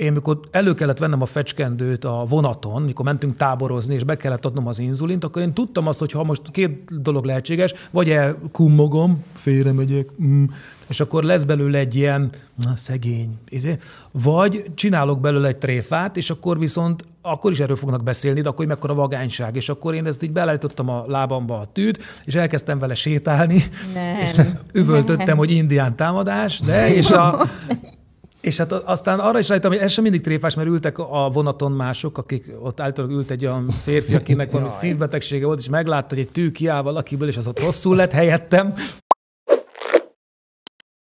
én mikor elő kellett vennem a fecskendőt a vonaton, mikor mentünk táborozni, és be kellett adnom az inzulint, akkor én tudtam azt, hogy ha most két dolog lehetséges, vagy elkummogom, félre megyek, mm, és akkor lesz belőle egy ilyen na, szegény, izé, vagy csinálok belőle egy tréfát, és akkor viszont akkor is erről fognak beszélni, de akkor hogy mekkora vagányság. És akkor én ezt így beleállítottam a lábamba a tűt, és elkezdtem vele sétálni, nem, és üvöltöttem, nem. hogy indián támadás, de és a, és hát aztán arra is rájöttem, hogy ez sem mindig tréfás, mert ültek a vonaton mások, akik ott általában ült egy olyan férfi, akinek valami szívbetegsége volt, és meglátta, hogy egy tű kiáll valakiből, és az ott rosszul lett helyettem,